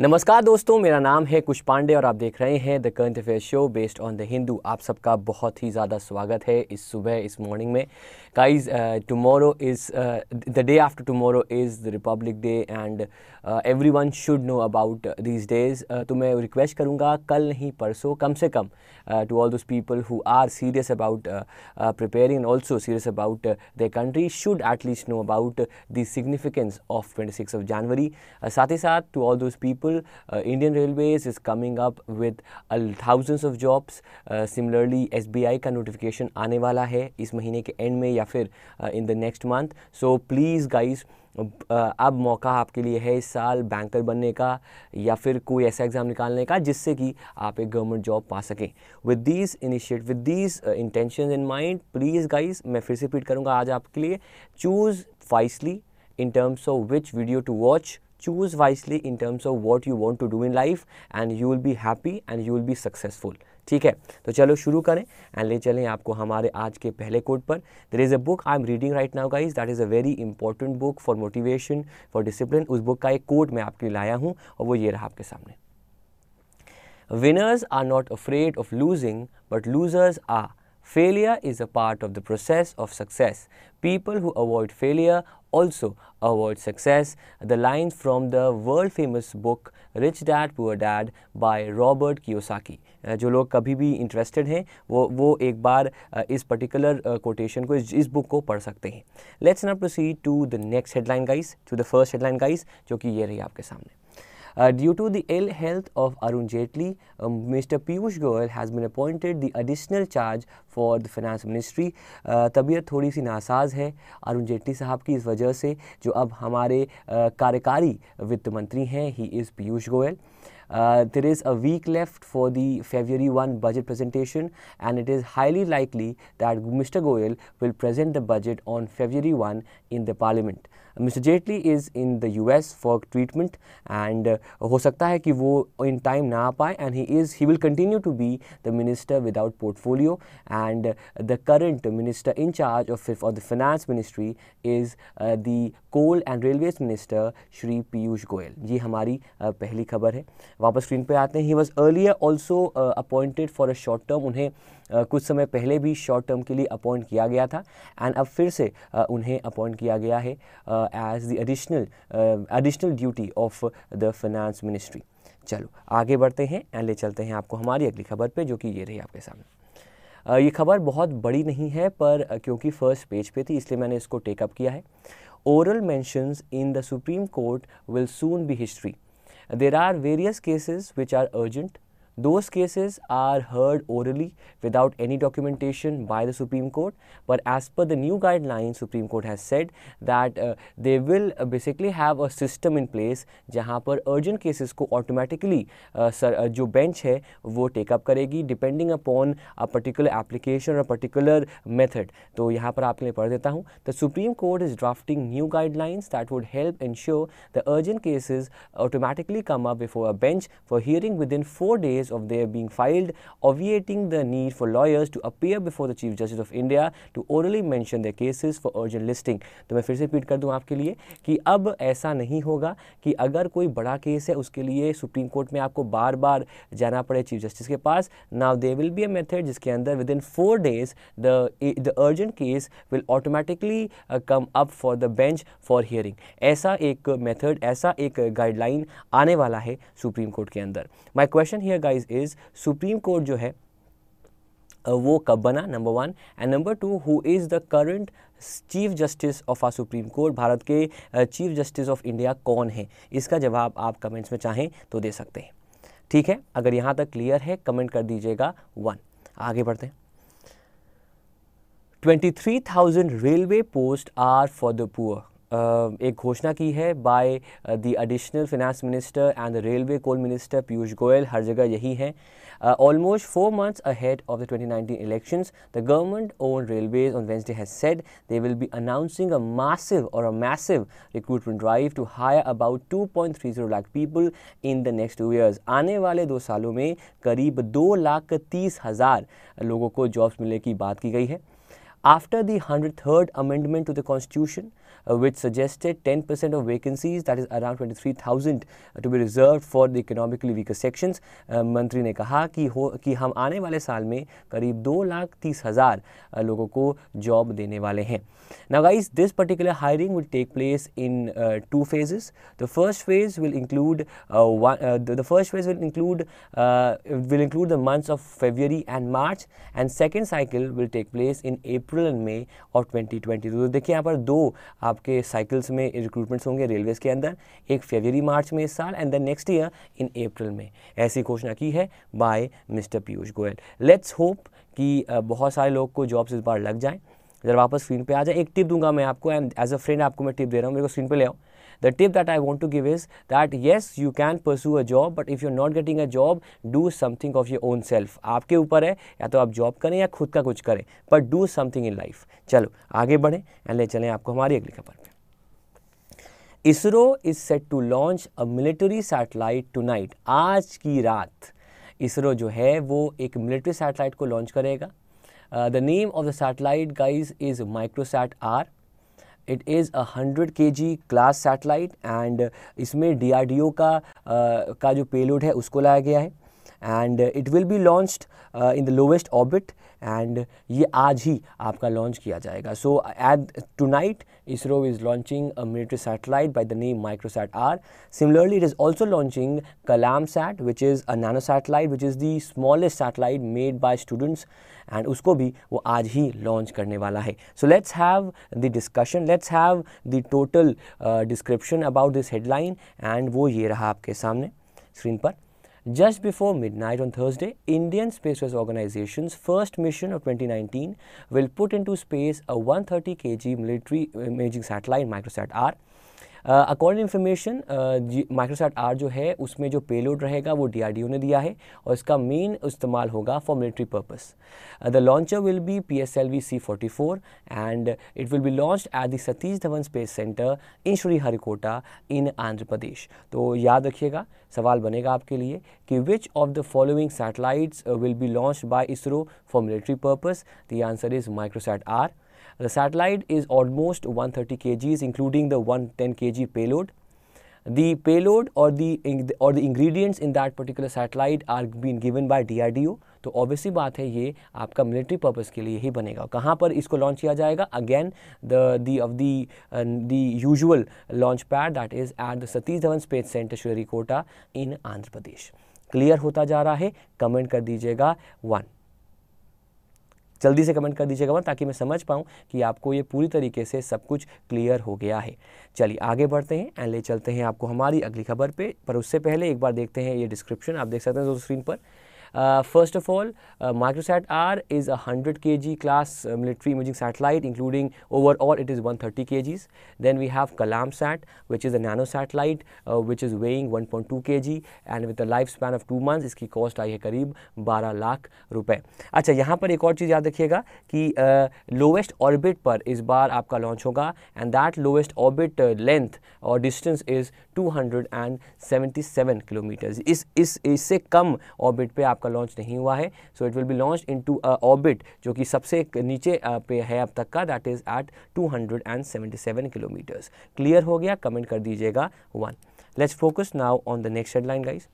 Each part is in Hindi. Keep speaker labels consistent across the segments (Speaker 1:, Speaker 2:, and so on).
Speaker 1: नमस्कार दोस्तों मेरा नाम है कुश पांडे और आप देख रहे हैं the current affair show based on the Hindu आप सबका बहुत ही ज़्यादा स्वागत है इस सुबह इस मॉर्निंग में guys tomorrow is the day after tomorrow is the Republic Day and every one should know about these days तो मैं रिक्वेस्ट करूँगा कल नहीं परसों कम से कम to all those people who are serious about preparing and also serious about the country should at least know about the significance of twenty six of January साथ ही साथ to all those people example, uh, Indian Railways is coming up with uh, thousands of jobs. Uh, similarly, SBI का notification आने वाला है इस महीने के end में या फिर uh, in the next month. So please guys अब मौका आपके लिए है इस साल बैंकर बनने का या फिर कोई ऐसा एग्ज़ाम निकालने का जिससे कि आप एक गवर्नमेंट जॉब पा सकें with these initiate with these intention in mind please guys मैं फिर से रिपीट करूँगा आज आपके लिए choose wisely in terms of which video to watch choose wisely in terms of what you want to do in life and you will be happy and you will be successful ठीक है तो चलो शुरू करें एंड ले चलें आपको हमारे आज के पहले कोड पर there is a book I am reading right now guys that is a very important book for motivation for discipline उस बुक का एक कोड मैं आपके लिए लाया हूं और वो ये रहा आपके सामने winners are not afraid of losing but losers are failure is a part of the process of success people who avoid failure also award success. The line from the world famous book Rich Dad Poor Dad by Robert Kiyosaki. Uh, जो लोग कभी भी इंटरेस्टेड हैं वो वो एक बार uh, इस पर्टिकुलर कोटेशन uh, को इस, इस बुक को पढ़ सकते हैं लेट्स ना proceed to the next headline guys to the first headline guys जो कि ये रही आपके सामने Uh, due to the ill health of Arun Jaitley, um, Mr. Piyush Goyal has been appointed the additional charge for the Finance Ministry. Uh, तबीयत थोड़ी सी नासाज है अरुण जेटली साहब की इस वजह से जो अब हमारे uh, कार्यकारी वित्त मंत्री हैं he is Piyush Goyal Uh, there is a week left for the February 1 budget presentation and it is highly likely that Mr. Goyal will present the budget on February 1 in the parliament. Mister Jaitley is in the U S for treatment and uh, हो सकता है कि वो इन टाइम ना आ पाए and he is he will continue to be the minister without portfolio and uh, the current minister in charge of of the finance ministry is uh, the coal and railways minister Shri Piyush Goyal ये हमारी uh, पहली खबर है वापस स्क्रीन पर आते हैं he was earlier also appointed for a short term उन्हें कुछ समय पहले भी शॉर्ट टर्म के लिए अपॉइंट किया गया था एंड अब फिर से उन्हें अपॉइंट किया गया है as the additional additional duty of the finance ministry चलो आगे बढ़ते हैं एंड ले चलते हैं आपको हमारी अगली खबर पे जो कि ये रही आपके सामने ये खबर बहुत बड़ी नहीं है पर क्योंकि फर्स्ट पेज पे थी इसलिए मैंने इसको टेकअप किया है oral mentions in the supreme court will soon be history there are various cases which are urgent Those cases are heard orally without any documentation by the Supreme Court but as per the new guidelines Supreme Court has said that uh, they will uh, basically have a system in place जहाँ urgent cases को automatically uh, sir, uh, bench will take up करेगी depending upon a particular application or a particular method तो यहाँ पर आपके लिए पढ़ देता हूँ The Supreme Court is drafting new guidelines that would help ensure the urgent cases automatically come up before a bench for hearing within four days notice of their being filed, obviating the need for lawyers to appear before the Chief Justice of India to orally mention their cases for urgent listing. तो मैं फिर से रिपीट कर दूं आपके लिए कि अब ऐसा नहीं होगा कि अगर कोई बड़ा केस है उसके लिए सुप्रीम कोर्ट में आपको बार बार जाना पड़े चीफ जस्टिस के पास now they will be a method जिसके अंदर within four days the the urgent case will automatically come up for the bench for hearing ऐसा एक मेथड ऐसा एक गाइडलाइन आने वाला है सुप्रीम कोर्ट के अंदर my question here guys realise is supreme court जो है वो कब बना number one and number two who is the current chief justice of ah supreme court Bharat के चीफ जस्टिस ऑफ इंडिया कौन है इसका जवाब आप कमेंट्स में चाहें तो दे सकते हैं ठीक है अगर यहाँ तक क्लियर है कमेंट कर दीजिएगा वन आगे बढ़ते हैं 23,000 railway post are for the poor एक घोषणा की है by the additional finance minister and the railway coal minister Piyush Goyal हर जगह यही है almost four months ahead of the 2019 elections the government own railway on Wednesday has said they will be announcing a massive और a massive recruitment drive to hire about two point three zero lakh people in the next two years आने वाले दो सालों में करीब दो लाख तीस हज़ार लोगों को जॉब्स मिलने की बात की गई है after the hundred third amendment to the constitution uh, which suggested 10% of vacancies, that is around 23,000, uh, to be reserved for the economically weaker sections. Mantri ne kaha ki कि हो कि हम आने वाले साल में करीब दो लाख तीस हज़ार लोगों को जॉब देने वाले Now guys, this particular hiring will take place in uh, two phases. The first phase will include uh, one, uh, the, the first phase will include uh, will include the months of February and March, and second cycle will take place in April and May of 2020. So, देखिए यहाँ पर दो आपके साइकिल्स में रिक्रूटमेंट्स होंगे रेलवेज़ के अंदर एक फरवरी मार्च में इस साल and the next year in April में ऐसी घोषणा की है by mister Piyush Goyal let's hope कि बहुत सारे लोग को जॉब्स इस बार लग जाएँ जब वापस स्क्रीन पे आ जाए एक टिप दूंगा मैं आपको एंड एज अ फ्रेंड आपको मैं टिप दे रहा हूँ मेरे को स्क्रीन पे ले आओ the tip that I want to give is that yes you can pursue a job but if you're not getting a job do something of your own self aapke upar hai ya to aap job kare ya khud ka kuch kare but do something in life chalo aage badhe and le chale aapko hamari agli khabar पर ISRO is set to launch a military satellite tonight आज की रात इसरो जो है वो एक मिलिट्री सैटेलाइट को लॉन्च करेगा the name of the satellite guys is Microsat R it is a hundred K G class satellite and इसमें डी आर का uh, का जो पेलोड है उसको लाया गया है and it will be launched in the lowest orbit and ये आज ही आपका लॉन्च किया जाएगा so at tonight ISRO is launching a military satellite by the name Microsat R similarly it is also launching Kalamsat which is a nano satellite which is the smallest satellite made by students and उसको भी वो आज ही लॉन्च करने वाला है so let's have the discussion let's have the total description about this headline and वो ये रहा आपके सामने स्क्रीन पर Just before midnight on Thursday, Indian Space Race Organization's first mission of 2019 will put into space a 130 kg military imaging satellite, Microsat R, according information Microsat R जो है उसमें जो पेलोड रहेगा वो डी ने दिया है और इसका मेन इस्तेमाल होगा for military purpose the launcher will be P S L V C forty four and it will be launch at the Satish Dhawan space centre in Sriharikota in Andhra Pradesh तो याद रखिएगा सवाल बनेगा आपके लिए कि which of the following satellites will be launch by ISRO for military purpose the answer is Microsat R The satellite is almost 130 kgs including the 110 kg payload. The payload or the, or the ingredients in that particular satellite are being given by DRDO. तो ऑब्वियसली बात है ये आपका मिलिट्री पर्पज़ के लिए ही बनेगा कहाँ पर इसको लॉन्च किया जाएगा again the the of the the usual launch pad that is at the Satish Dhawan space centre Sriharikota in Andhra Pradesh clear होता जा रहा है कमेंट कर दीजिएगा वन जल्दी से कमेंट कर दीजिए गवन ताकि मैं समझ पाऊँ कि आपको ये पूरी तरीके से सब कुछ क्लियर हो गया है चलिए आगे बढ़ते हैं एंड ले चलते हैं आपको हमारी अगली खबर पर पर उससे पहले एक बार देखते हैं ये डिस्क्रिप्शन आप देख सकते हैं दोस्तों स्क्रीन पर Uh, first of all, uh, Microsat-R is a 100 kg class uh, military imaging satellite including overall it is 130 kgs. Then we have Kalamsat which is a nano satellite uh, which is weighing 1.2 kg and with a lifespan of 2 months इसकी cost आई है करीब 12 लाख रुपए अच्छा यहाँ पर एक और चीज़ याद रखिएगा कि लोवेस्ट ऑर्बिट पर इस बार आपका लॉन्च होगा and that lowest orbit length or distance is 277 kilometers. इस इससे इस कम orbit पे आप आपका लॉन्च नहीं हुआ है so it will be launch into orbit जो कि सबसे नीचे पे है अब तक का that is at 277 kilometres clear हो गया कमेंट कर दीजिएगा one let's focus now on the next headline guys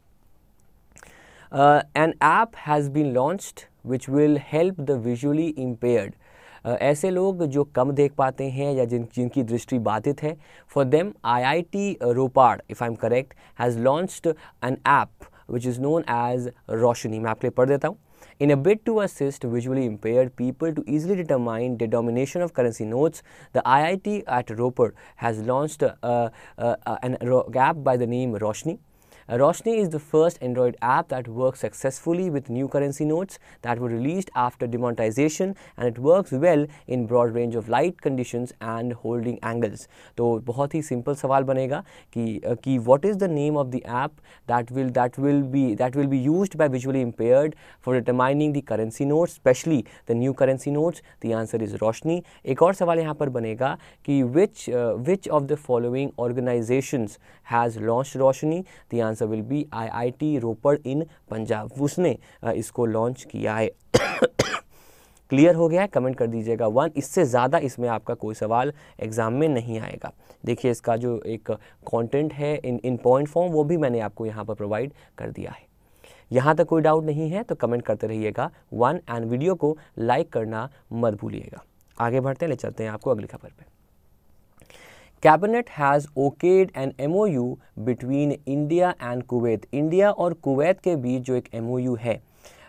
Speaker 1: an app has been launched which will help the visually impaired Uh, ऐसे लोग जो कम देख पाते हैं या जिन जिनकी दृष्टि बाधित है for them IIT Ropar if I am correct has launched an app which is known as Roshni मैं आपके In a bid to assist visually impaired people to easily determine the denomination of currency notes, the IIT at Roper has launched a, a, a, a gap by the name Roshni. Uh, Roshni is the first Android app that works successfully with new currency notes that were released after demonetization and it works well in broad range of light conditions and holding angles. So, बहुत ही simple सवाल बनेगा कि uh, कि what is the name of the app that will that will be that will be used by visually impaired for determining the currency notes, especially the new currency notes? The answer is Roshni. एक और सवाल यहाँ पर बनेगा कि which uh, which of the following organizations has launch Roshni the answer will be IIT Ropar in Punjab उसने इसको लॉन्च किया है क्लियर हो गया है कमेंट कर दीजिएगा वन इससे ज़्यादा इसमें आपका कोई सवाल एग्ज़ाम में नहीं आएगा देखिए इसका जो एक कंटेंट है इन इन पॉइंट फॉर्म वो भी मैंने आपको यहाँ पर प्रोवाइड कर दिया है यहाँ तक कोई डाउट नहीं है तो कमेंट करते रहिएगा वन एंड वीडियो को लाइक करना मत भूलिएगा आगे बढ़ते हैं ले चलते हैं आपको अगली खबर पर cabinet has okayed an M between India and Kuwait India और कुवैत के बीच जो एक एम है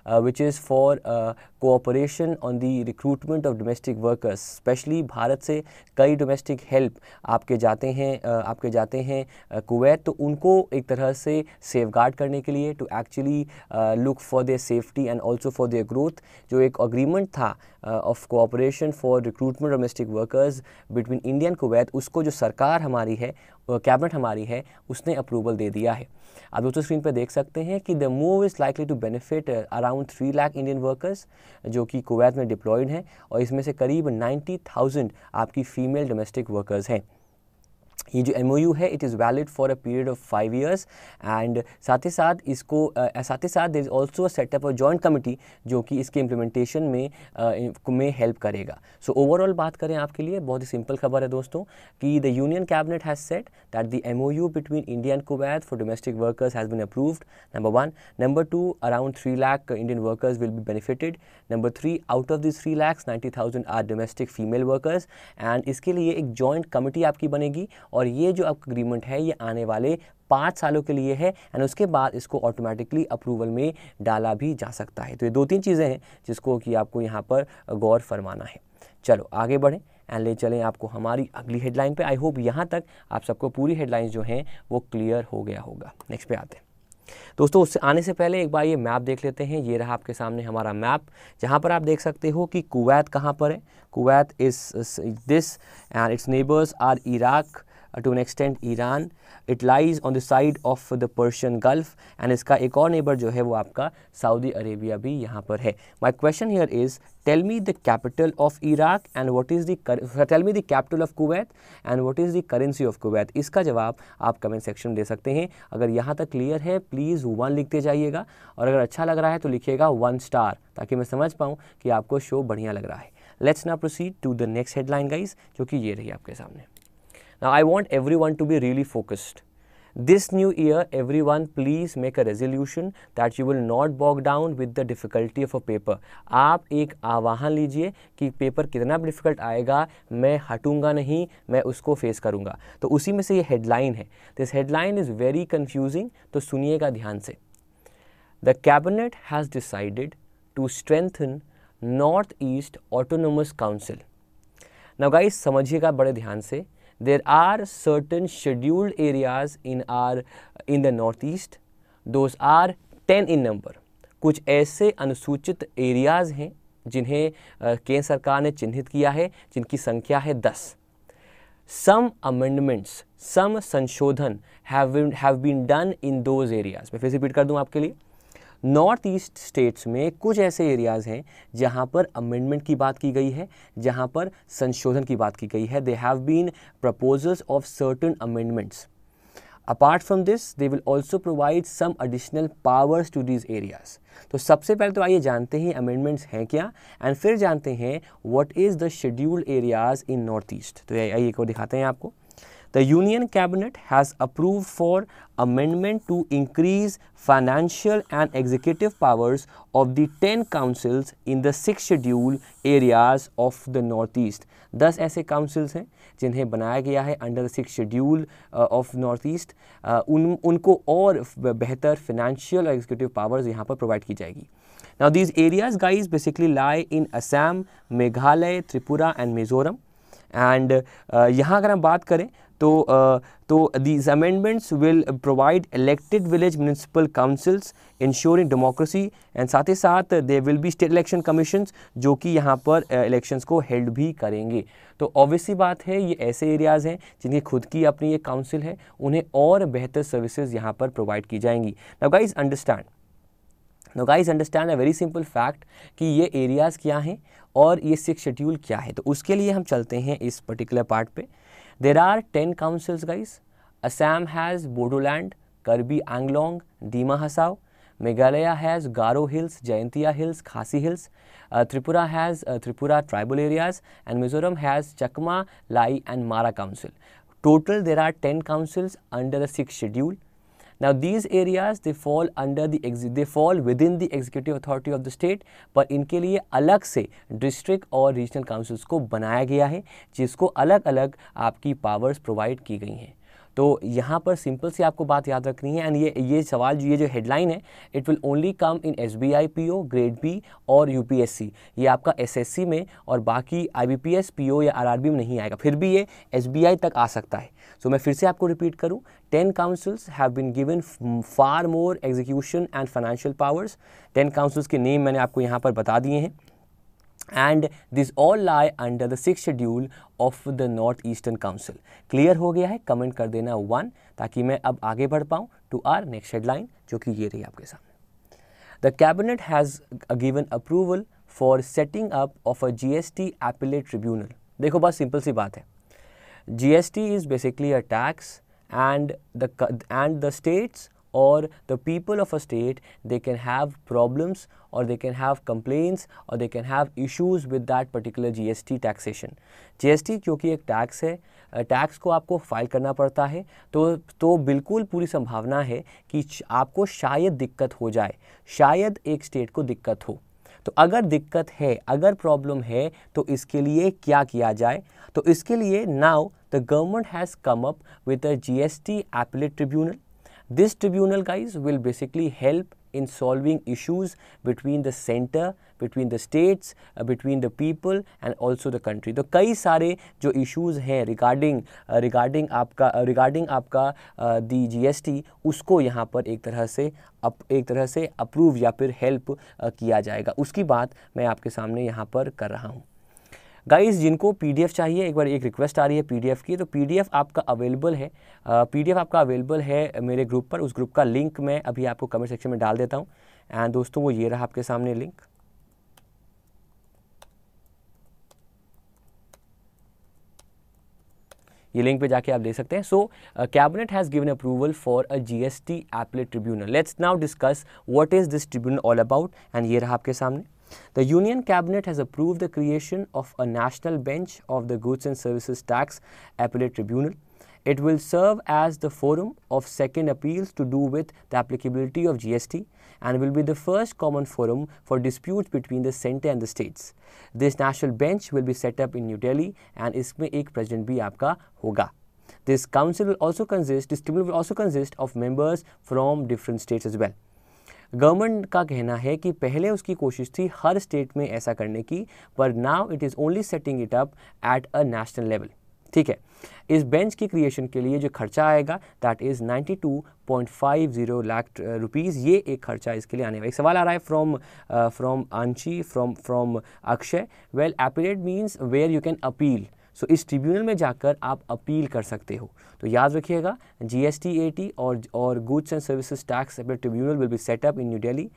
Speaker 1: Uh, which is for uh, cooperation on the recruitment of domestic workers specially Bharat से कई domestic help आपके जाते हैं uh, आपके जाते हैं कुवैत तो उनको एक तरह से सेफ करने के लिए to actually look for their safety and also for their growth जो एक अग्रीमेंट था of cooperation for recruitment domestic workers between India and Kuwait उसको जो सरकार हमारी है कैबिनेट हमारी है उसने अप्रूवल दे दिया है आप दोस्तों स्क्रीन पर देख सकते हैं कि the move is likely to benefit around three lakh Indian workers जो कि कुवैत में डिप्लॉयड हैं और इसमें से करीब नाइन्टी थाउजेंड आपकी फ़ीमेल डोमेस्टिक वर्कर्स हैं ये जो एम है it is valid for a period of five years and साथ ही साथ इसको साथ ही साथ देर इज़ ऑल्सो सेटअप और जॉइंट कमिटी जो कि इसके इम्प्लीमेंटेशन में uh, में हेल्प करेगा सो so, ओवरऑल बात करें आपके लिए बहुत ही सिंपल खबर है दोस्तों कि the union cabinet has set that the M O U between India and Kuwait for domestic workers has been approved number one number two around three lakh Indian workers will be benefited number three out of this three lakhs ninety thousand are domestic female workers and इसके लिए एक जॉइंट कमिटी आपकी बनेगी और ये जो आपका अग्रीमेंट है ये आने वाले पाँच सालों के लिए है एंड उसके बाद इसको ऑटोमेटिकली अप्रूवल में डाला भी जा सकता है तो ये दो तीन चीज़ें हैं जिसको कि आपको यहाँ पर गौर फरमाना है चलो आगे बढ़ें एंड ले चलें आपको हमारी अगली हेडलाइन पे आई होप यहाँ तक आप सबको पूरी हेडलाइंस जो हैं वो क्लियर हो गया होगा नेक्स्ट पे आते हैं दोस्तों उससे आने से पहले एक बार ये मैप देख लेते हैं ये रहा आपके सामने हमारा मैप जहाँ पर आप देख सकते हो कि कुवैत कहाँ पर है Kuwait is this and its neighbours are Iraq to an extent Iran it lies on the side of the Persian Gulf and इसका एक और neighbor जो है वो आपका Saudi Arabia भी यहाँ पर है My question here is tell me the capital of Iraq and what is the tell me the capital of Kuwait and what is the currency of Kuwait इसका जवाब आप कमेंट सेक्शन में दे सकते हैं अगर यहाँ तक क्लियर है प्लीज़ वन लिखते जाइएगा और अगर अच्छा लग रहा है तो लिखिएगा वन स्टार ताकि मैं समझ पाऊँ कि आपको शो बढ़िया लग रहा है लेट्स ना proceed to the next headline guys जो कि ये रही आपके सामने Now, I want everyone to be really focused. This new year, everyone please make a resolution that you will not bog down with the difficulty of a paper. आप एक आवाहन लीजिए कि पेपर कितना भी डिफ़िकल्ट आएगा मैं हटूंगा नहीं मैं उसको फेस करूंगा तो उसी में से ये हेडलाइन है this headline is very confusing तो सुनिएगा ध्यान से the cabinet has decided to strengthen North East autonomous council नवगाई समझिएगा बड़े ध्यान से there are certain scheduled areas in our in the northeast those are 10 in number कुछ ऐसे अनुसूचित एरियाज़ हैं जिन्हें केंद्र सरकार ने चिन्हित किया है जिनकी संख्या है दस सम अमेंडमेंट्स सम संशोधन have been done in those areas मैं फिर से रिपीट कर दूं आपके लिए नॉर्थ ईस्ट स्टेट्स में कुछ ऐसे एरियाज़ हैं जहाँ पर अमेंडमेंट की बात की गई है जहाँ पर संशोधन की बात की गई है they have been proposals of certain amendments apart from this they will also provide some additional powers to these areas तो सबसे पहले तो आइए जानते हैं अमेंडमेंट्स हैं क्या एंड फिर जानते हैं what is the scheduled areas in North East तो आइए को दिखाते हैं आपको the union cabinet has approved for amendment to increase financial and executive powers of the 10 councils in the six scheduled areas of the northeast 10 aise councils hain जिन्हें banaya gaya hai under the six schedule uh, of northeast uh, un, unko aur behtar financial and executive powers yahan par provide ki jayegi now these areas guys basically lie in assam meghalaya tripura and mizoram and uh, yahan agar hum baat kare तो तो these amendments will provide elected village municipal councils ensuring democracy and साथ ही साथ they will be state election commission जो कि यहाँ पर इलेक्शन को हेल्ड भी करेंगे तो ऑब्वियसली बात है ये ऐसे एरियाज़ हैं जिनकी खुद की अपनी ये काउंसिल है उन्हें और बेहतर सर्विसेज यहाँ पर प्रोवाइड की जाएंगी now guys understand no guys understand a very simple fact कि ये एरियाज़ क्या हैं और ये सिक्स शेड्यूल क्या है तो उसके लिए हम चलते हैं इस पर्टिकुलर पार्ट पे There are 10 councils guys. Assam has Bodoland, Kirby Anglong, Dima Hassau. Meghalaya has Garo Hills, Jayantia Hills, Khasi Hills. Uh, Tripura has uh, Tripura tribal areas and Mizoram has Chakma, Lai and Mara council. Total there are 10 councils under the 6th schedule. Now these areas they fall under the they fall within the executive authority of the state but इनके लिए अलग से district और regional councils को बनाया गया है जिसको अलग अलग आपकी powers provide की गई हैं तो यहाँ पर सिंपल सी आपको बात याद रखनी है एंड ये ये सवाल ये जो हेडलाइन है it will only come in S B I P O grade B और यू पी एस सी ये आपका एस एस सी में और बाकी I B P S P O या आर आर बी में नहीं आएगा फिर भी ये एस बी आई तक आ सकता है सो so, मैं फिर से आपको रिपीट करूँ ten councils have been given far more execution and financial powers ten councils के नेम मैंने आपको यहाँ पर बता दिए हैं and this all lie under the six schedule of the north eastern council clear हो गया है कमेंट कर देना वन ताकि मैं अब आगे बढ़ पाऊँ टू आर नेक्स्ट हेडलाइन जो कि ये रही आपके सामने the cabinet has given approval for setting up of a G S T appellate tribunal देखो बस सिंपल सी बात है G S T is basically a tax and the and the states or the people of a state they can have problems or they can have complaints or they can have issues with that particular GST taxation. GST क्योंकि एक tax है tax को आपको file करना पड़ता है तो तो बिल्कुल पूरी संभावना है कि आपको शायद दिक्कत हो जाए शायद एक state को दिक्कत हो तो अगर दिक्कत है अगर प्रॉब्लम है तो इसके लिए क्या किया जाए तो इसके लिए now the government has come up with a GST S tribunal This tribunal guys will basically help in solving issues between the center, between the states, uh, between the people and also the country. तो कई सारे जो issues हैं regarding uh, regarding आपका uh, regarding आपका uh, the GST उसको यहाँ पर एक तरह से अप, एक तरह से अप्रूव या फिर हेल्प uh, किया जाएगा उसकी बात मैं आपके सामने यहाँ पर कर रहा हूँ गाइस जिनको पीडीएफ चाहिए एक बार एक रिक्वेस्ट आ रही है पीडीएफ की तो पीडीएफ आपका अवेलेबल है पीडीएफ आपका अवेलेबल है मेरे ग्रुप पर उस ग्रुप का लिंक मैं अभी आपको कमेंट सेक्शन में डाल देता हूँ एंड दोस्तों वो ये रहा आपके सामने लिंक ये लिंक पे जाके आप देख सकते हैं so cabinet has given approval for a GST S tribunal let's now discuss what is this tribunal all about and ये रहा आपके सामने The Union Cabinet has approved the creation of a national bench of the Goods and Services Tax Appellate Tribunal. It will serve as the forum of second appeals to do with the applicability of GST and will be the first common forum for disputes between the centre and the states. This national bench will be set up in New Delhi and isme ek president bhi aapka hoga. This council will also consist, this tribunal will also consist of members from different states as well. Government का कहना है कि पहले उसकी कोशिश थी हर स्टेट में ऐसा करने की पर now it is only setting it up at a national level ठीक है इस बेंच की क्रिएशन के लिए जो खर्चा आएगा दैट इज़ 92.50 लाख रुपीज़ ये एक खर्चा इसके लिए आने वाला एक सवाल आ रहा है फ्रॉम फ्रॉम आंची from from Akshay well appellate means where you can appeal so इस ट्रिब्यूनल में जाकर आप अपील कर सकते हो तो याद रखिएगा G S T A T और और गुड्स एंड सर्विसेज टैक्स अपने tribunal will be set up in New Delhi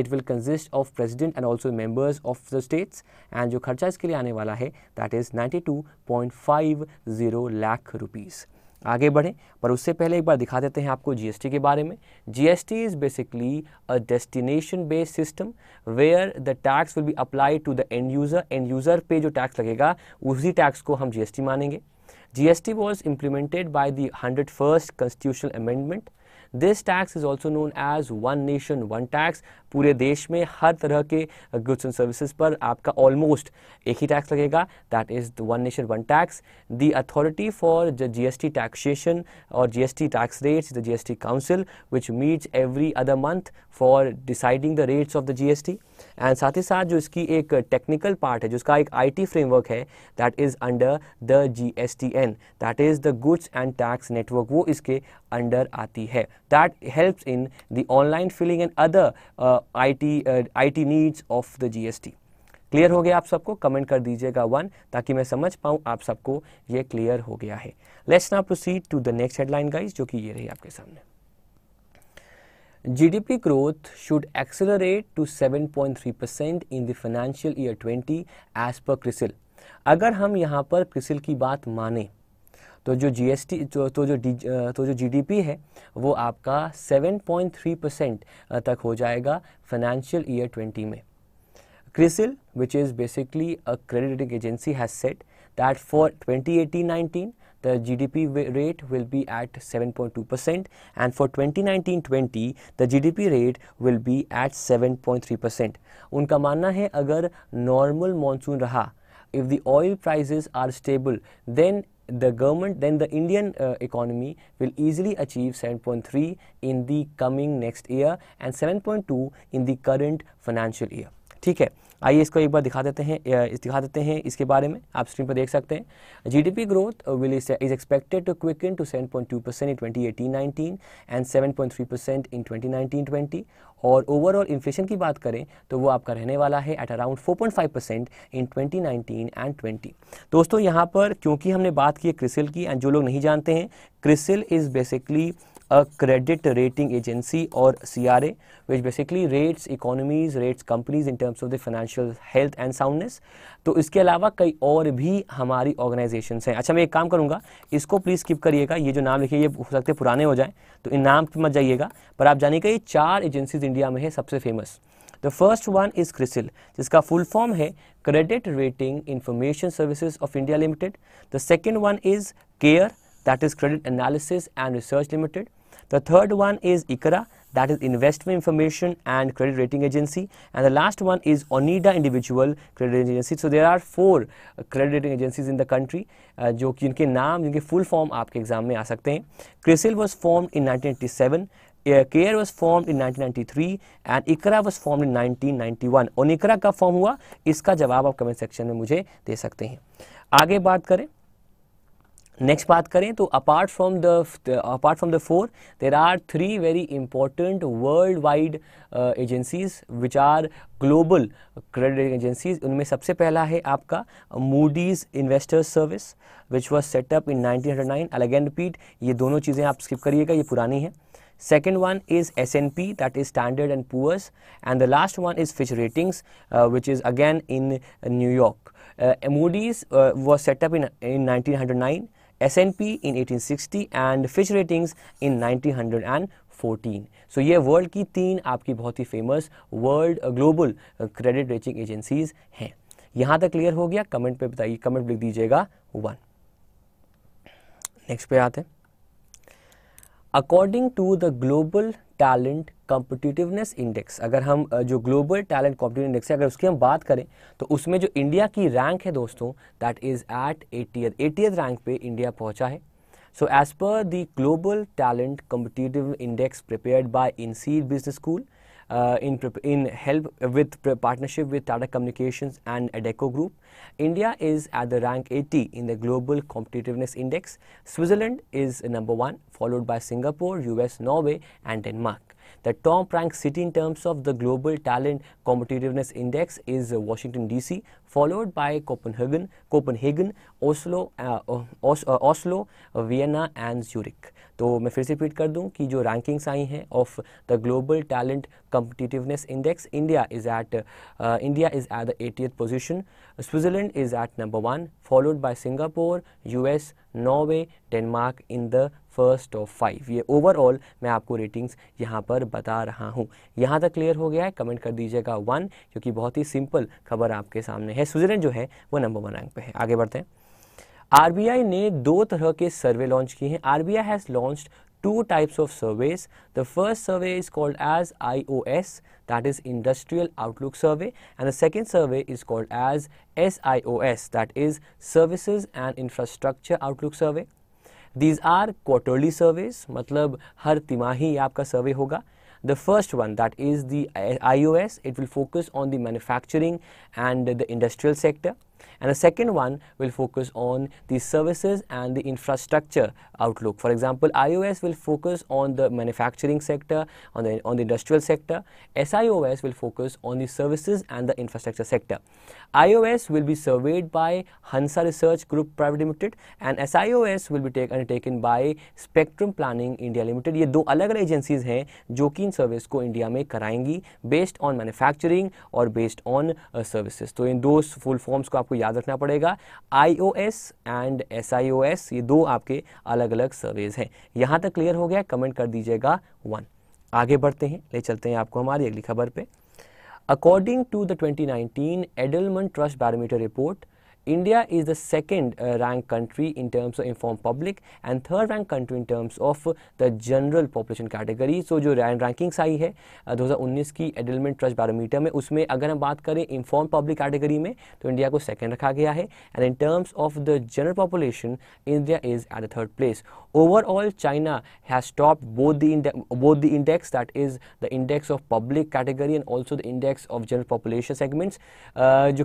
Speaker 1: it will consist of president and also members of the states and जो खर्चा इसके लिए आने वाला है that is ninety two point five zero lakh rupees आगे बढ़ें पर उससे पहले एक बार दिखा देते हैं आपको जीएसटी के बारे में GST is basically a destination based system where the tax will be apply to the end user end user पे जो टैक्स लगेगा उसी टैक्स को हम जीएसटी मानेंगे GST was implemented by the hundred first constitutional amendment this tax is also known as one nation one tax पूरे देश में हर तरह के गुड्स एंड सर्विसेज पर आपका ऑलमोस्ट एक ही टैक्स लगेगा that is one nation one tax the authority for GST taxation और GST tax rates the GST council which meets every other month for deciding the rates of the GST and साथ ही साथ जो इसकी एक टेक्निकल पार्ट है जिसका एक आईटी फ्रेमवर्क है that is under the GSTN that is the goods and tax network वो इसके अंडर आती है that helps in the online filing and other I T needs of the GST clear हो गया आप सबको कमेंट कर दीजिएगा वन ताकि मैं समझ पाऊँ आप सबको ये क्लियर हो गया है लेट्स ना proceed to the next headline guys जो कि ये रही आपके सामने GDP growth should accelerate to 7.3 percent in the financial year 20 as per CRISIL अगर हम यहाँ पर क्रिसिल की बात माने तो जो जी एस टी तो जो डी तो जो जी डी पी है वो आपका 7.3 परसेंट तक हो जाएगा फाइनेंशियल ईयर 20 में CRISIL which is basically a credit agency has set that for 2018-19, the GDP rate will be at 7.2% percent and for 2019-20, the GDP rate will be at 7.3%. percent उनका मानना है अगर normal monsoon रहा, if the oil prices are stable, then the government, then the Indian uh, economy will easily achieve 7.3 in the coming next year and 7.2 in the current financial year. ठीक है आइए इसको एक बार दिखा देते हैं दिखा देते हैं इसके बारे में आप स्क्रीन पर देख सकते हैं GDP growth will is expected to quick in to seven point two percent in twenty eighteen nineteen and seven point three percent in twenty nineteen twenty और ओवरऑल इन्फ्लेशन की बात करें तो वो आपका रहने वाला है at around four five percent in nineteen and twenty दोस्तों यहाँ पर क्योंकि हमने बात की है क्रिसिल की एंड जो लोग नहीं जानते हैं CRISIL is basically a credit rating agency or CRA, which basically rates economies, rates companies in terms of the financial health and soundness. तो इसके अलावा कई और भी हमारी ऑर्गेनाइजेशन हैं अच्छा मैं एक काम करूँगा इसको प्लीज़ स्किप करिएगा ये जो नाम लिखिए ये हो सकते पुराने हो जाए तो इन नाम पर मत जाइएगा पर आप जानिएगा ये चार एजेंसीज इंडिया में है सबसे famous the first one is CRISIL जिसका फुल फॉर्म है credit rating information services of India limited the second one is care that is credit analysis and research limited The third one is ICRA, that is Investment Information and Credit Rating Agency. And the last one is ONIDA Individual Credit Rating Agency. So there are four uh, credit rating agencies in the country, uh, जो कि इनके full form आपके exam में आ सकते हैं. CRISIL was formed in 1987. Uh, CARE was formed in 1993 and ICRA was formed in 1991 और इकरा कब फॉर्म हुआ इसका जवाब आप कमेंट सेक्शन में मुझे दे सकते हैं आगे बात नेक्स्ट बात करें तो apart from the apart from the four there are three very important world wide agencies which are global credit agencies उनमें सबसे पहला है आपका Moody's investors service which was set up in 1909 and again repeat ये दोनों चीज़ें आप स्किप करिएगा ये पुरानी है second one is S N P that is standard and poor's and the last one is Fitch ratings which is again in New York Moody's was set up in in nineteen hundred nine S N P in eighteen sixty and Fitch ratings in nineteen hundred and fourteen so ये वर्ल्ड की तीन आपकी बहुत ही famous world global credit rating agencies हैं यहाँ तक क्लियर हो गया कमेंट पे बताइए कमेंट लिख दीजिएगा वन नेक्स्ट पे आते हैं according to the global talent competitiveness index अगर हम जो ग्लोबल टैलेंट कॉम्पिटिव इंडेक्स है अगर उसकी हम बात करें तो उसमें जो इंडिया की रैंक है दोस्तों that is at eightieth eightieth rank पे इंडिया पहुंचा है so as per the global talent competitive index prepared by INSEAD business school uh, in, in help with partnership with Tata Communications and Adeco Group. India is at the rank 80 in the Global Competitiveness Index. Switzerland is number one, followed by Singapore, US, Norway and Denmark. The top ranked city in terms of the Global Talent Competitiveness Index is Washington DC, followed by Copenhagen, Copenhagen, Oslo, uh, uh Oslo, Vienna and Zurich. तो मैं फिर से रिपीट कर दूं कि जो रैंकिंग्स आई हैं of the global talent competitiveness index India is at India is at the eighty position Switzerland is at number one followed by Singapore US Norway Denmark in the first of five ये ओवरऑल मैं आपको रेटिंग्स यहाँ पर बता रहा हूँ यहाँ तक क्लियर हो गया है कमेंट कर दीजिएगा वन क्योंकि बहुत ही सिंपल खबर आपके सामने है स्विट्ज़रलैंड जो है वो नंबर वन रैंक पर है आगे बढ़ते हैं आरबीआई ने दो तरह के सर्वे लॉन्च किए हैं RBI has launch two types of surveys the first survey is called as I O S that is industrial outlook survey and the second survey is called as S I O S that is services and infrastructure outlook survey these are quarterly survey मतलब हर तिमाही आपका सर्वे होगा the first one that is the I O S it will focus on the manufacturing and the industrial sector And the second one will focus on the services and the infrastructure outlook. For example, iOS will focus on the manufacturing sector, on the, on the industrial sector. SIOS will focus on the services and the infrastructure sector. iOS will be surveyed by Hansa Research Group Private Limited and SIOS will be taken undertaken by Spectrum Planning India Limited. ये दो अलग agencies एजेंसीज हैं जो कि इन सर्विस को इंडिया में कराएंगी बेस्ड ऑन मैन्युफैक्चरिंग और बेस्ड ऑन सर्विसेज तो इन दो फुल फॉर्म्स को याद रखना पड़ेगा आई एंड एस ये दो आपके अलग अलग सर्वेज हैं यहाँ तक क्लियर हो गया कमेंट कर दीजिएगा वन आगे बढ़ते हैं ले चलते हैं आपको हमारी अगली खबर पे according to the 2019 Edelman trust barometer report India is the second uh, ranked country in terms of informed public and third ranked country in terms of uh, the general population category. So जो rankings आई है 2019 uh, की Edelman Trust Barometer में उसमें अगर हम बात करें informed public category में तो इंडिया को second रखा गया है and in terms of the general population, India is at the third place. overall china has topped both the both the index that is the index of public category and also the index of general population segments uh, जो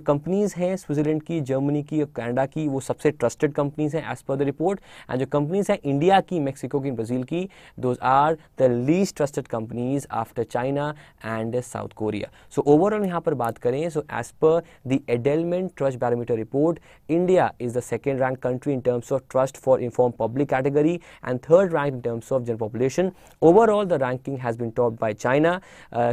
Speaker 1: हैं Switzerland की जर्मनी जर्मनी की और कनाडा की वो सबसे ट्रस्टेड कंपनीज हैं as per the report and जो कंपनीज हैं इंडिया की मैक्सिको की ब्राज़ील की those are the least trusted companies after China and South Korea so overall यहाँ पर बात करें so as per the Edelman trust barometer report India is the second rank country in terms of trust for inform public category and third rank in terms of general population overall the ranking has been top by China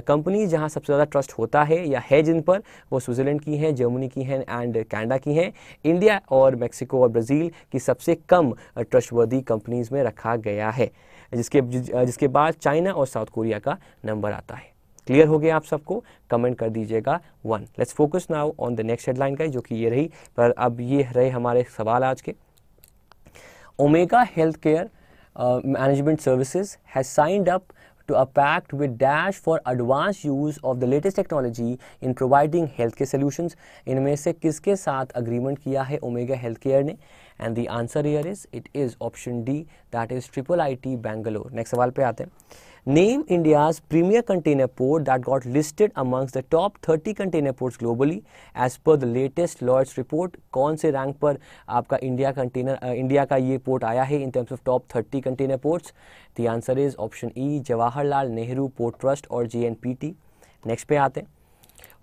Speaker 1: companies जहाँ सबसे ज़्यादा ट्रस्ट होता है या है जिन पर वो स्विट्जरलैंड की हैं जर्मनी की हैं एंड कैनेडा की हैं है इंडिया और मैक्सिको और ब्राज़ील की सबसे कम ट्रस्टवर्दी कंपनीज़ में रखा गया है जिसके जिसके बाद चाइना और साउथ कोरिया का नंबर आता है क्लियर हो गया आप सबको कमेंट कर दीजिएगा one let's focus now on the next headline का जो कि ये रही पर अब ये रहे हमारे सवाल आज के Omega health care management services has signed up to a pact with Dash for advanced use of the latest technology in providing healthcare solutions इनमें से किसके साथ agreement किया है Omega Healthcare केयर ने and the answer here is it is option D that is triple I T Bangalore next सवाल पे आते हैं name India's premier container port that got listed amongst the top thirty container ports globally as per the latest Lloyd's report कौन से रैंक पर आपका इंडिया कंटेनर इंडिया का ये पोर्ट आया है in terms of top thirty container ports the answer is option E Jawaharlal Nehru port trust और जी नेक्स्ट पे आते हैं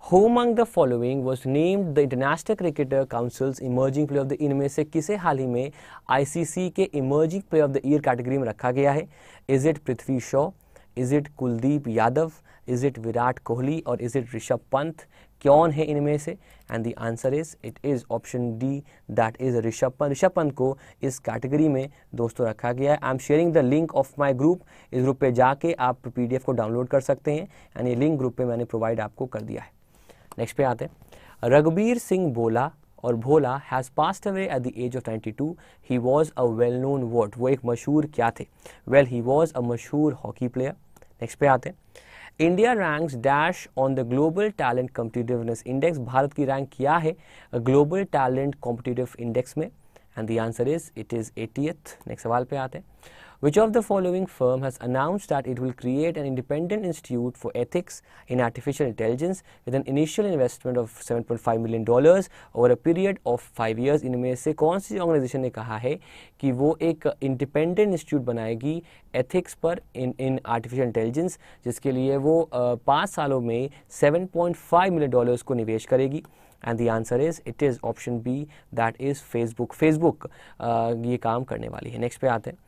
Speaker 1: who among the following was named the international cricketer council's emerging player of the Year में से किसे हाल ही में आईसीसी के emerging player of the year category में रखा गया है is it Prithvi Shaw is it Kuldeep Yadav is it Virat Kohli और इज इट ऋषभ पंत कौन है इनमें से and the answer is it is option D that is Rishabh Pant Rishabh Pant को इस कैटेगरी में दोस्तों रखा गया है I am sharing the link of my group इस ग्रुप पे जाके आप पीडीएफ को डाउनलोड कर सकते हैं एंड ये लिंक ग्रुप पे मैंने प्रोवाइड आपको कर दिया है नेक्स्ट पे आते हैं रघुबीर सिंह बोला और Bhola has passed away at the age of 92 he was a well known word वो एक मशहूर क्या थे वेल ही वाज अ मशहूर हॉकी प्लेयर नेक्स्ट पे आते हैं India ranks dash on the global talent competitiveness index Bharat की रैंक क्या है ग्लोबल टैलेंट कॉम्पिटिटिव इंडेक्स में and the answer is it is eightieth next सवाल पे आते हैं Which of the following firm has announced that it will create an independent institute for ethics in artificial intelligence with an initial investment of 7.5 million dollars over a period of five years इनमें से कौन सी ऑर्गेनाइजेशन ने कहा है कि वो एक इंडिपेंडेंट इंस्टीट्यूट बनाएगी एथिक्स पर in इन आर्टिफिशियल इंटेलिजेंस जिसके लिए वो पाँच saalon mein 7.5 million dollars ko nivesh karegi and the answer is it is option b that is facebook facebook uh, ye kaam karne wali hai next pe aate hain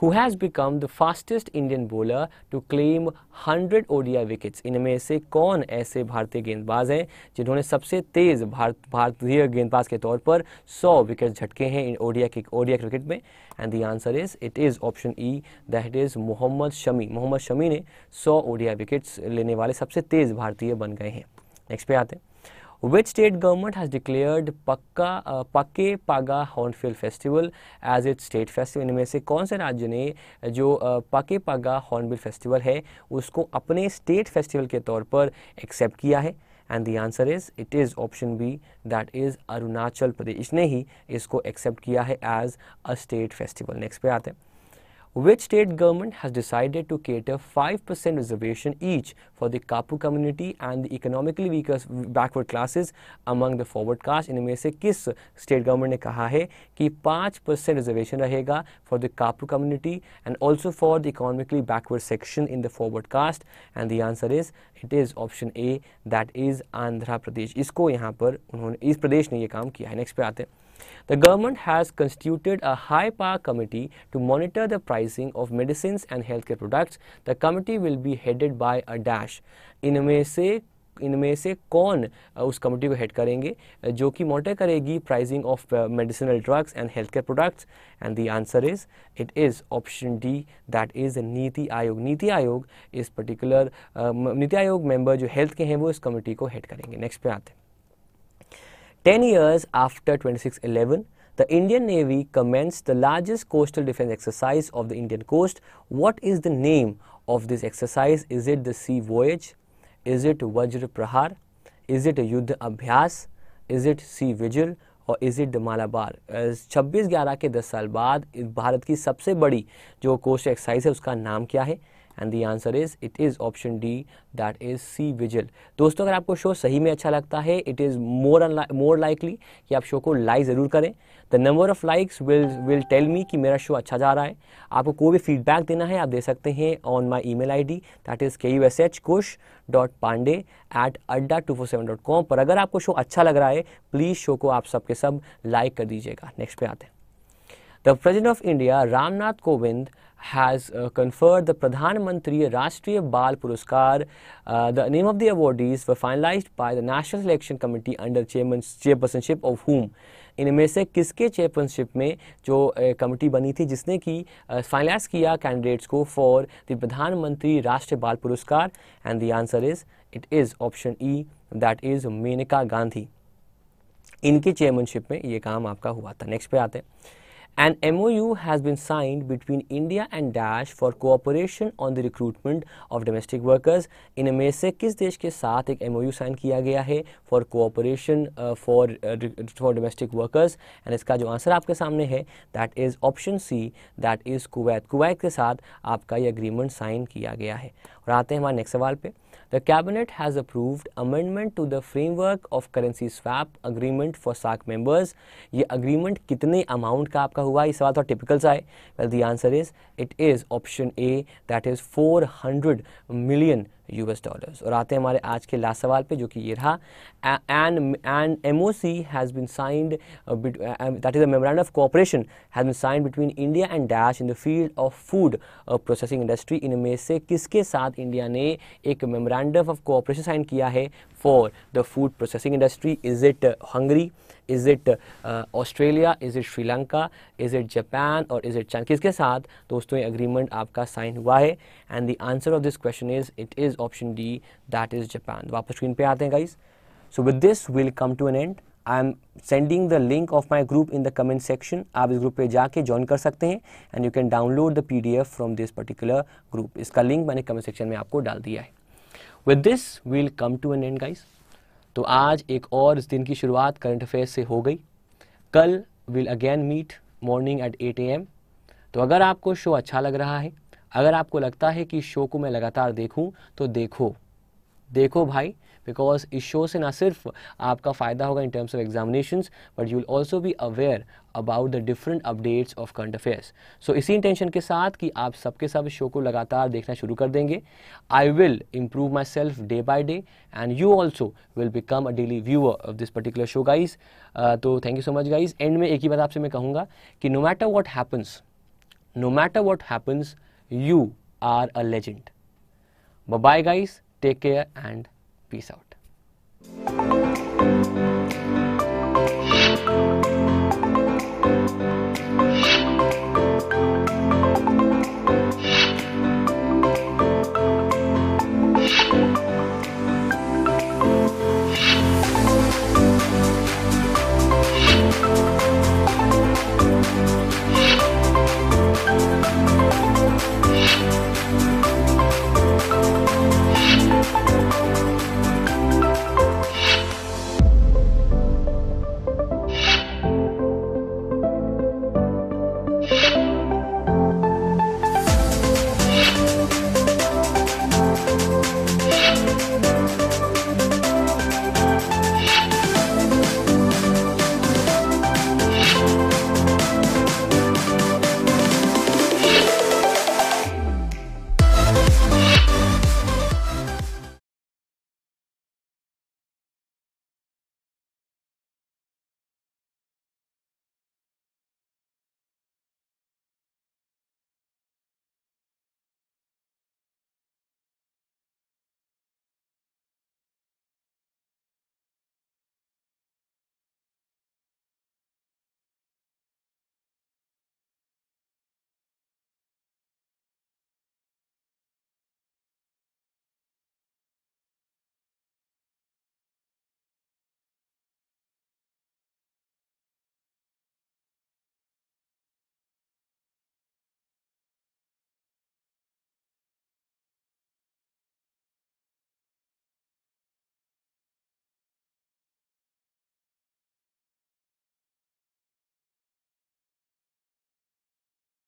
Speaker 1: who has become the fastest Indian bowler to claim 100 ODI wickets. इनमें से कौन ऐसे भारतीय गेंदबाज हैं जिन्होंने सबसे तेज भारत भारतीय गेंदबाज के तौर पर 100 विकेट झटके हैं इन ओडिया के ओडिया क्रिकेट में and the answer is it is option E that is Mohammed Shami Mohammed Shami ने 100 ओडिया विकेट्स लेने वाले सबसे तेज़ भारतीय बन गए हैं नेक्स्ट पे आते हैं Which state government has declared Pakka, uh, Pakke Paga Hornbill Festival as its state festival? इनमें से कौन से राज्य ने uh, जो पके पागा हॉर्नबिल फेस्टिवल है उसको अपने स्टेट फेस्टिवल के तौर पर एक्सेप्ट किया है and the answer is it is option B that is Arunachal Pradesh ने ही इसको एक्सेप्ट किया है as a state festival next पे आते हैं Which state government has decided to cater 5% reservation each for the Kapu community and the economically weaker backward classes among the forward caste? in इनमें se kis state government ne kaha hai ki 5% reservation rahega for the Kapu community and also for the economically backward section in the forward caste? And the answer is it is option A that is Andhra Pradesh. isko yahan par unhone is pradesh ne ye kaam kiya hai next pe aate hain The government has constituted a high power committee to monitor the pricing of medicines and healthcare products. The committee will be headed by a dash. इनमें से इनमें से कौन उस कमेटी को हेड करेंगे जो कि मॉनिटर करेगी pricing of medicinal drugs and health care products and the answer is it is option D that is NITI Aayog नीति आयोग इस पर्टिकुलर नीति आयोग मेंबर जो हेल्थ के हैं वो इस कमेटी को हेड करेंगे नेक्स्ट पे आते हैं Ten years after 2611, the Indian Navy commenced the largest coastal defense exercise of the Indian coast. What is the name of this exercise? Is it the Sea Voyage? Is it Vajra Prahar? Is it a Yudh Abhyas? Is it Sea Vigil? और इज़ इट द मालाबार छब्बीस ग्यारह के दस साल बाद भारत की सबसे बड़ी जो कोस्ट एक्सरसाइज है उसका नाम क्या है and the answer is it is option D that is sea vigil दोस्तों अगर आपको शो सही में अच्छा लगता है it is more more likely कि आप शो को लाइक ज़रूर करें the number of likes will will tell me कि मेरा शो अच्छा जा रहा है आपको कोई भी फीडबैक देना है आप दे सकते हैं on my email I D that is K U S H Kush dot Pandey at अड्डा two four seven dot com पर अगर आपको शो अच्छा लग रहा है प्लीज़ शो को आप सबके सब लाइक कर दीजिएगा नेक्स्ट पे आते हैं The President of India, Ramnath Kovind, has uh, conferred the Pradhan Mantri Rashtriya Bal puraskar Uh, the name of the awardees were finalized by the National Selection Committee under chairman's chairpersonship of whom? इनमें से किसके चेयरमैनशिप में जो कमेटी बनी थी जिसने कि फाइनलाइज किया कैंडिडेट्स को फॉर द प्रधानमंत्री राष्ट्रीय बाल पुरस्कार and the answer is it is option E that is Maneka Gandhi इनकी चेयरमैनशिप में ये काम आपका हुआ था नेक्स्ट पे आते हैं An MOU has been signed between India and Daesh for cooperation on the recruitment of domestic workers. In a mess, किस देश के साथ एक MOU sign kiya gaya hai for cooperation uh, for uh, for domestic workers? And इसका जो आंसर आपके सामने है that is option C that is Kuwait. Kuwait के साथ आपका ये agreement साइन किया गया है और आते हैं हमारे नेक्स्ट सवाल पे the Cabinet has approved amendment to the framework of currency swap agreement for SAC members. ये agreement कितने amount का आपका हुआ ये सवाल थोड़ा typical सा है. Well, the answer is it is option A that is 400 million US dollars और आते हैं हमारे आज के लास्ट सवाल पे जो कि ये रहा and and MOC has been signed that is a memorandum of cooperation has been signed between India and dash in the field of food processing industry इनमें से किसके साथ इंडिया ने एक मेमोरेंडम ऑफ कोऑपरेशन साइन किया है for the food processing industry? Is it uh, Hungary? Is it uh, Australia? Is it Sri Lanka? Is it Japan? Or is it China? किसके sath dosto ye agreement aapka sign hua hai And the answer of this question is it is option D that is Japan. wapas screen pe aate hain guys. So with this we'll come to an end. i am sending the link of my group in the comment section आप इस ग्रुप पे जाके ज्वाइन कर सकते हैं and you can download the P D F from this particular group इसका लिंक मैंने कमेंट सेक्शन में आपको डाल दिया है with this we'll come to an end guys तो आज एक और इस दिन की शुरुआत करंट अफेयर्स से हो गई कल will again meet morning at eight A तो अगर आपको शो अच्छा लग रहा है अगर आपको लगता है कि शो को मैं लगातार देखूं तो देखो देखो भाई बिकॉज इस शो से ना सिर्फ आपका फ़ायदा होगा in terms of examination but you will also भी aware about the different updates of current affairs so इसी इंटेंशन के साथ कि आप सबके सब इस शो को लगातार देखना शुरू कर देंगे I will improve my self day by day and you also will become a daily viewer of this particular show guys तो thank you so much guys and में एक ही बात आपसे मैं कहूँगा कि no matter what happens no matter what happens you are a legend bye guys take care and Peace out.